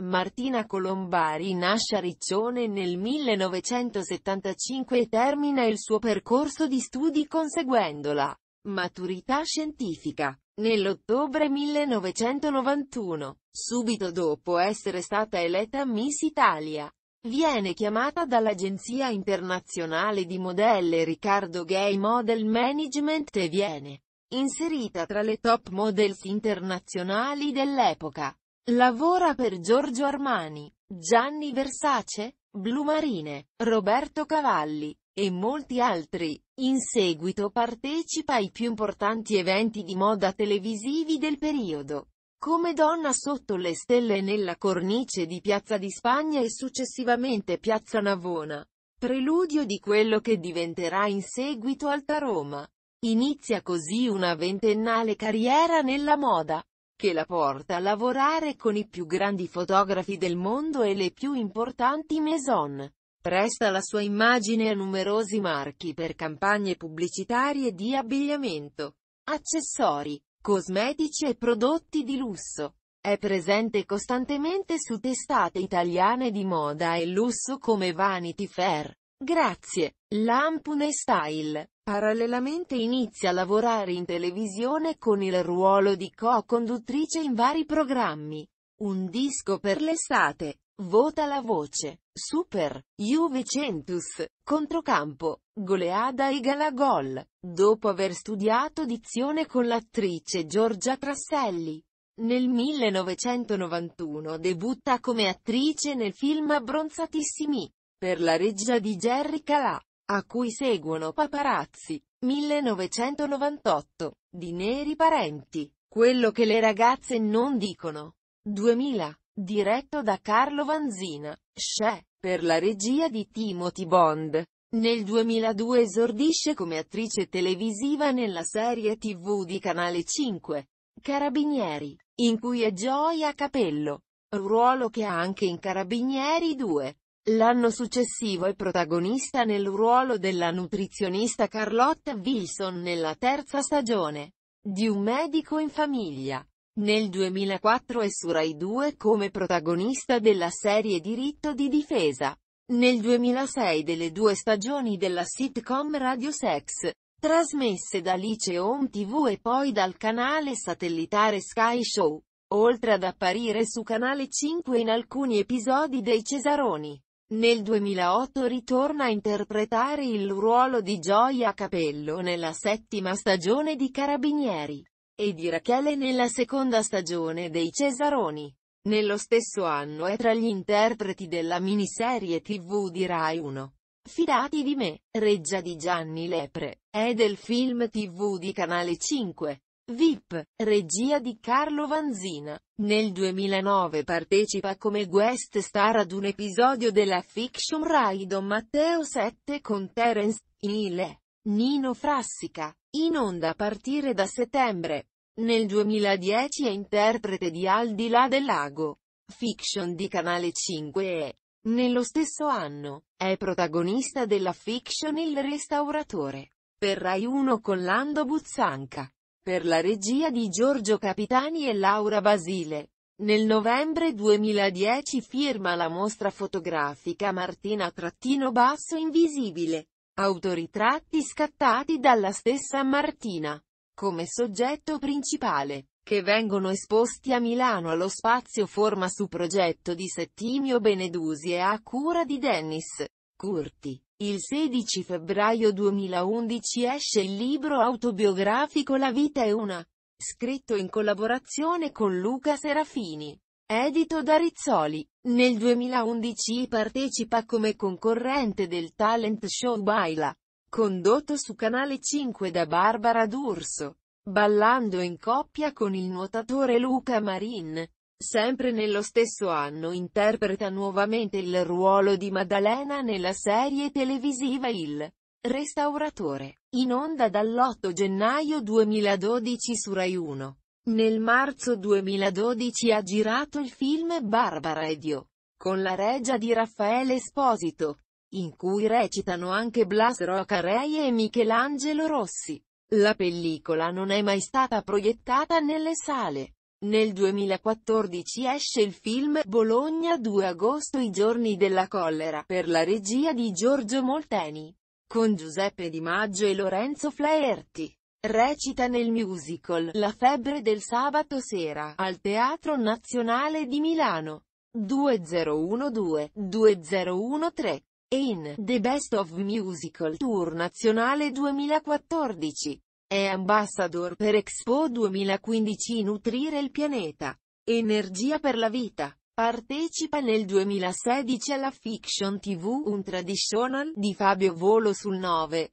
Martina Colombari nasce a Riccione nel 1975 e termina il suo percorso di studi conseguendo la maturità scientifica. Nell'ottobre 1991, subito dopo essere stata eletta Miss Italia, viene chiamata dall'agenzia internazionale di modelle Riccardo Gay Model Management e viene inserita tra le top models internazionali dell'epoca. Lavora per Giorgio Armani, Gianni Versace, Blu Marine, Roberto Cavalli e molti altri. In seguito partecipa ai più importanti eventi di moda televisivi del periodo, come Donna sotto le stelle nella cornice di Piazza di Spagna e successivamente Piazza Navona, preludio di quello che diventerà in seguito Alta Roma. Inizia così una ventennale carriera nella moda che la porta a lavorare con i più grandi fotografi del mondo e le più importanti maison. Presta la sua immagine a numerosi marchi per campagne pubblicitarie di abbigliamento, accessori, cosmetici e prodotti di lusso. È presente costantemente su testate italiane di moda e lusso come Vanity Fair, Grazie, Lampune Style, Parallelamente inizia a lavorare in televisione con il ruolo di co-conduttrice in vari programmi. Un disco per l'estate, Vota la voce, Super, Juve Centus, Controcampo, Goleada e Galagol. Dopo aver studiato dizione con l'attrice Giorgia Trasselli, nel 1991 debutta come attrice nel film Abbronzatissimi, per la regia di Jerry Calà a cui seguono Paparazzi, 1998, di Neri Parenti, quello che le ragazze non dicono, 2000, diretto da Carlo Vanzina, Sce, per la regia di Timothy Bond. Nel 2002 esordisce come attrice televisiva nella serie tv di Canale 5, Carabinieri, in cui è Gioia Capello, ruolo che ha anche in Carabinieri 2. L'anno successivo è protagonista nel ruolo della nutrizionista Carlotta Wilson nella terza stagione di Un medico in famiglia. Nel 2004 è su Rai 2 come protagonista della serie Diritto di difesa. Nel 2006 delle due stagioni della sitcom Radio Sex, trasmesse da Lice Home TV e poi dal canale satellitare Sky Show, oltre ad apparire su Canale 5 in alcuni episodi dei Cesaroni. Nel 2008 ritorna a interpretare il ruolo di Gioia Capello nella settima stagione di Carabinieri e di Rachele nella seconda stagione dei Cesaroni. Nello stesso anno è tra gli interpreti della miniserie tv di Rai 1. Fidati di me, reggia di Gianni Lepre, è del film tv di Canale 5. VIP, regia di Carlo Vanzina. Nel 2009 partecipa come guest star ad un episodio della fiction Rai Don Matteo 7 con Terence, Ile, Nino Frassica, in onda a partire da settembre. Nel 2010 è interprete di Al di là del lago, fiction di Canale 5 e, nello stesso anno, è protagonista della fiction Il restauratore, per Rai 1 con Lando Buzzanca per la regia di Giorgio Capitani e Laura Basile. Nel novembre 2010 firma la mostra fotografica Martina Trattino Basso Invisibile. Autoritratti scattati dalla stessa Martina. Come soggetto principale, che vengono esposti a Milano allo spazio Forma su progetto di Settimio Benedusi e a cura di Dennis. Curti. Il 16 febbraio 2011 esce il libro autobiografico La vita è una, scritto in collaborazione con Luca Serafini. Edito da Rizzoli, nel 2011 partecipa come concorrente del talent show Baila, condotto su Canale 5 da Barbara D'Urso, ballando in coppia con il nuotatore Luca Marin. Sempre nello stesso anno interpreta nuovamente il ruolo di Maddalena nella serie televisiva Il Restauratore, in onda dall'8 gennaio 2012 su Rai 1. Nel marzo 2012 ha girato il film Barbara e Dio, con la regia di Raffaele Esposito, in cui recitano anche Blas Rocarei e Michelangelo Rossi. La pellicola non è mai stata proiettata nelle sale. Nel 2014 esce il film Bologna 2 agosto i giorni della collera per la regia di Giorgio Molteni. Con Giuseppe Di Maggio e Lorenzo Flaherty. Recita nel musical La febbre del sabato sera al Teatro Nazionale di Milano. 2012-2013 e in The Best of Musical Tour Nazionale 2014. È ambassador per Expo 2015 Nutrire il pianeta. Energia per la vita. Partecipa nel 2016 alla fiction TV Un Traditional di Fabio Volo sul 9.